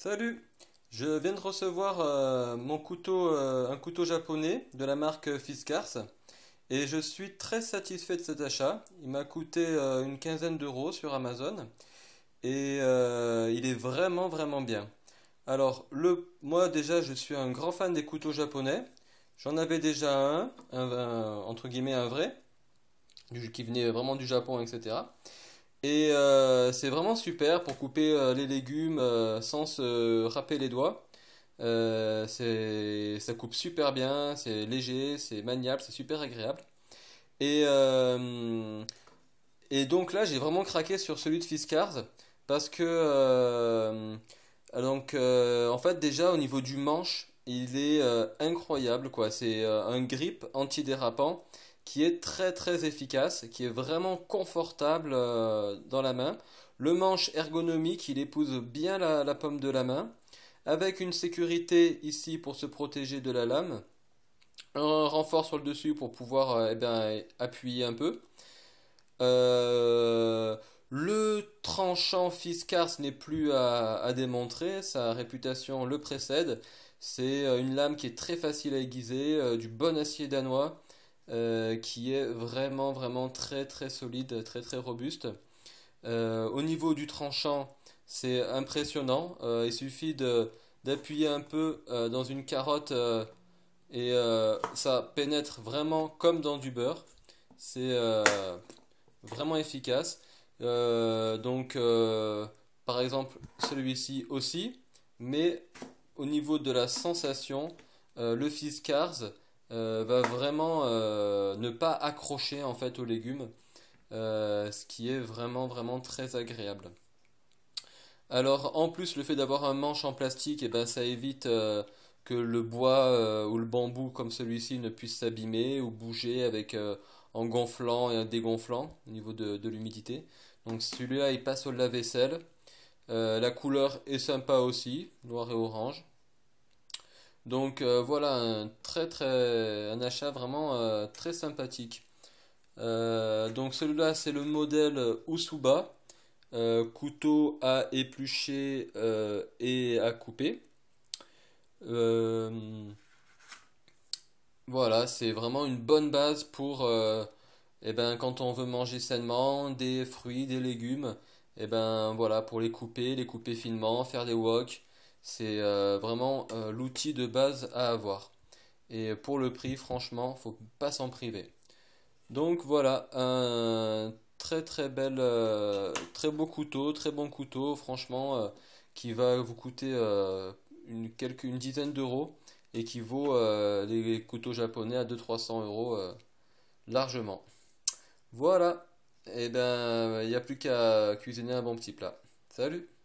Salut Je viens de recevoir euh, mon couteau, euh, un couteau japonais de la marque Fiskars et je suis très satisfait de cet achat. Il m'a coûté euh, une quinzaine d'euros sur Amazon et il est vraiment vraiment bien. Alors moi déjà je suis un grand fan des couteaux japonais. J'en avais déjà un, entre guillemets un vrai, qui venait vraiment du Japon, etc. Et euh, c'est vraiment super pour couper euh, les légumes euh, sans se râper les doigts. ça coupe super bien, c'est léger, c'est maniable, c'est super agréable. Et, donc là, j'ai vraiment craqué sur celui de Fiskars parce que en fait déjà au niveau du manche, il est incroyable quoi. C'est un grip antidérapant qui est très très efficace, qui est vraiment confortable euh, dans la main. Le manche ergonomique, il épouse bien la, pomme de la main, avec une sécurité ici pour se protéger de la lame, un renfort sur le dessus pour pouvoir euh, eh appuyer un peu. Euh, le tranchant Fiskars n'est plus à, démontrer, sa réputation le précède. C'est une lame qui est très facile à aiguiser, du bon acier danois, euh, qui est vraiment vraiment très très solide, très très robuste. Euh, au niveau du tranchant, c'est impressionnant. Euh, il suffit d'appuyer un peu dans une carotte et ça pénètre vraiment comme dans du beurre. C'est vraiment efficace. donc, par exemple, celui-ci aussi, mais au niveau de la sensation, le Fiskars euh, va vraiment euh, ne pas accrocher en fait aux légumes, euh, ce qui est vraiment vraiment très agréable. Alors en plus le fait d'avoir un manche en plastique, et eh ben, ça évite que le bois ou le bambou comme celui-ci ne puisse s'abîmer ou bouger avec en gonflant et en dégonflant au niveau de, de l'humidité. Donc celui-là il passe au lave-vaisselle. la couleur est sympa aussi, noir et orange. Donc euh, voilà, un, très, très, un achat vraiment euh, très sympathique. Euh, donc celui-là, c'est le modèle Usuba, couteau à éplucher et à couper. voilà, c'est vraiment une bonne base pour, eh ben, quand on veut manger sainement des fruits, des légumes, et eh ben voilà, pour les couper, les couper finement, faire des walks c'est euh, vraiment euh, l'outil de base à avoir. Et pour le prix, franchement, faut pas s'en priver. Donc voilà, un très très bel, euh, très beau couteau, très bon couteau, franchement, qui va vous coûter une, dizaine d'euros et qui vaut les couteaux japonais à 200-300 euros largement. Voilà, et eh ben il n'y a plus qu'à cuisiner un bon petit plat. Salut